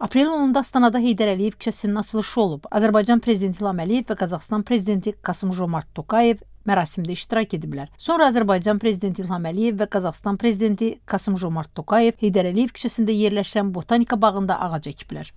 Aprelin 10-da Astanada Heydər Əliyev küçəsinin açılışı olub. Azərbaycan prezidenti İlham Əliyev və Qazaxıstan prezidenti Qasım-Jomart Tokayev mərasimdə iştirak ediblər. Sonra Azərbaycan prezidenti İlham Əliyev və Qazaxıstan prezidenti Qasım-Jomart Tokayev Heydər Əliyev küçəsində yerləşən Botanika bağında ağac əkiblər.